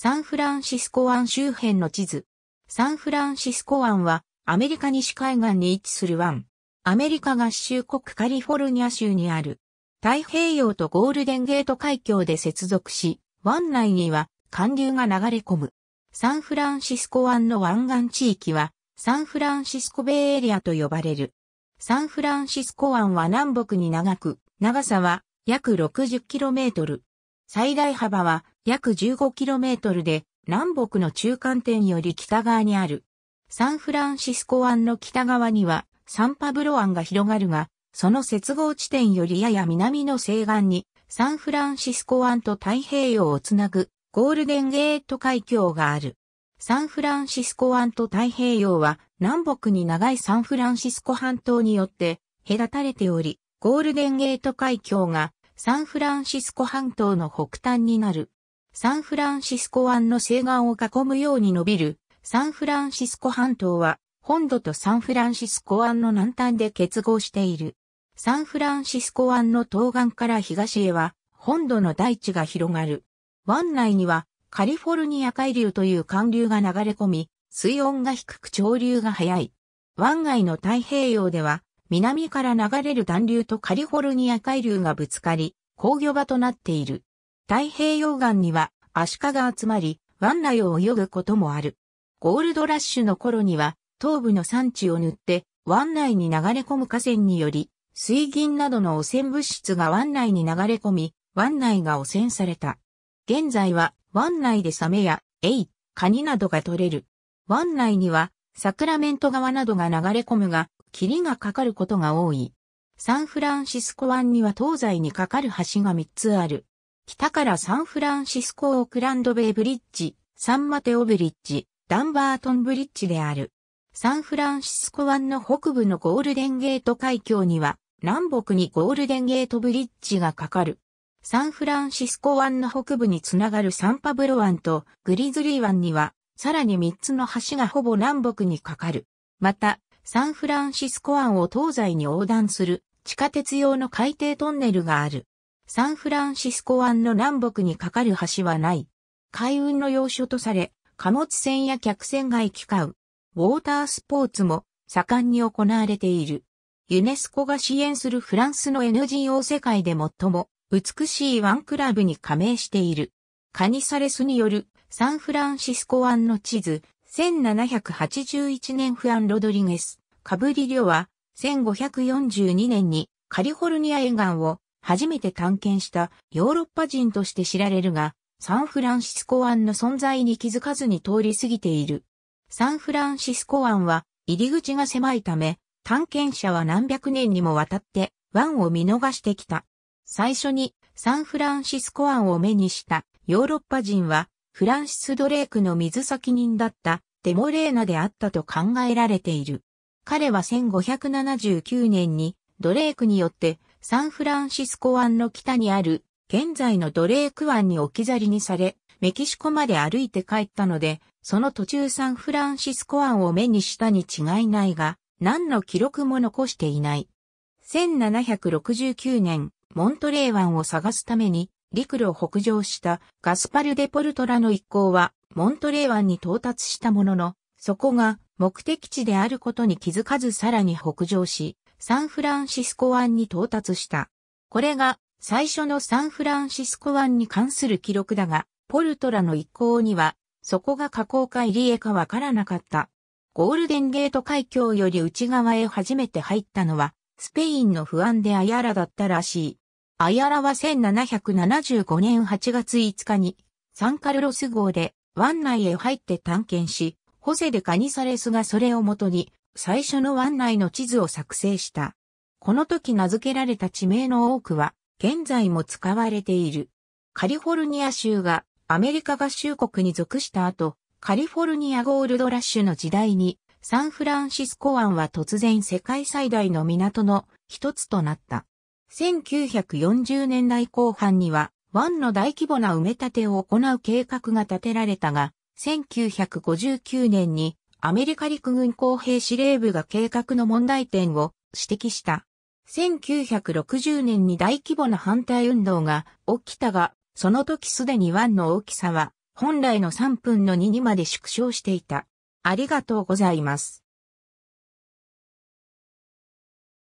サンフランシスコ湾周辺の地図。サンフランシスコ湾はアメリカ西海岸に位置する湾。アメリカ合衆国カリフォルニア州にある。太平洋とゴールデンゲート海峡で接続し、湾内には寒流が流れ込む。サンフランシスコ湾の湾岸地域はサンフランシスコベイエリアと呼ばれる。サンフランシスコ湾は南北に長く、長さは約 60km、最大幅は約 15km で南北の中間点より北側にある。サンフランシスコ湾の北側にはサンパブロ湾が広がるが、その接合地点よりやや南の西岸にサンフランシスコ湾と太平洋をつなぐゴールデンゲート海峡がある。サンフランシスコ湾と太平洋は南北に長いサンフランシスコ半島によって隔たれており、ゴールデンゲート海峡がサンフランシスコ半島の北端になる。サンフランシスコ湾の西岸を囲むように伸びるサンフランシスコ半島は本土とサンフランシスコ湾の南端で結合している。サンフランシスコ湾の東岸から東へは本土の大地が広がる。湾内にはカリフォルニア海流という寒流が流れ込み、水温が低く潮流が速い。湾外の太平洋では南から流れる暖流とカリフォルニア海流がぶつかり、工業場となっている。太平洋岸にはアシカが集まり、湾内を泳ぐこともある。ゴールドラッシュの頃には、東部の産地を塗って、湾内に流れ込む河川により、水銀などの汚染物質が湾内に流れ込み、湾内が汚染された。現在は、湾内でサメや、エイ、カニなどが取れる。湾内には、サクラメント川などが流れ込むが、霧がかかることが多い。サンフランシスコ湾には東西にかかる橋が3つある。北からサンフランシスコオークランドベイブリッジ、サンマテオブリッジ、ダンバートンブリッジである。サンフランシスコ湾の北部のゴールデンゲート海峡には、南北にゴールデンゲートブリッジがかかる。サンフランシスコ湾の北部につながるサンパブロ湾とグリズリー湾には、さらに3つの橋がほぼ南北にかかる。また、サンフランシスコ湾を東西に横断する地下鉄用の海底トンネルがある。サンフランシスコ湾の南北に架かる橋はない。海運の要所とされ、貨物船や客船が行き交う。ウォータースポーツも盛んに行われている。ユネスコが支援するフランスの NGO 世界で最も美しいワンクラブに加盟している。カニサレスによるサンフランシスコ湾の地図1781年フアン・ロドリゲス。カブリリョは、1542年にカリフォルニア沿岸を初めて探検したヨーロッパ人として知られるが、サンフランシスコ湾の存在に気づかずに通り過ぎている。サンフランシスコ湾は入り口が狭いため、探検者は何百年にもわたって湾を見逃してきた。最初にサンフランシスコ湾を目にしたヨーロッパ人はフランシス・ドレークの水先人だったデモレーナであったと考えられている。彼は1579年にドレークによってサンフランシスコ湾の北にある現在のドレーク湾に置き去りにされ、メキシコまで歩いて帰ったので、その途中サンフランシスコ湾を目にしたに違いないが、何の記録も残していない。1769年、モントレー湾を探すために陸路を北上したガスパル・デ・ポルトラの一行は、モントレー湾に到達したものの、そこが目的地であることに気づかずさらに北上し、サンフランシスコ湾に到達した。これが最初のサンフランシスコ湾に関する記録だが、ポルトラの一行には、そこが河口か入江かわからなかった。ゴールデンゲート海峡より内側へ初めて入ったのは、スペインの不安でアヤラだったらしい。アヤラは1775年8月5日に、サンカルロス号で湾内へ入って探検し、ホセデ・カニサレスがそれをもとに、最初の湾内の地図を作成した。この時名付けられた地名の多くは、現在も使われている。カリフォルニア州がアメリカ合衆国に属した後、カリフォルニアゴールドラッシュの時代に、サンフランシスコ湾は突然世界最大の港の一つとなった。1940年代後半には、湾の大規模な埋め立てを行う計画が立てられたが、1959年にアメリカ陸軍工兵司令部が計画の問題点を指摘した。1960年に大規模な反対運動が起きたが、その時すでに湾の大きさは本来の3分の2にまで縮小していた。ありがとうございます。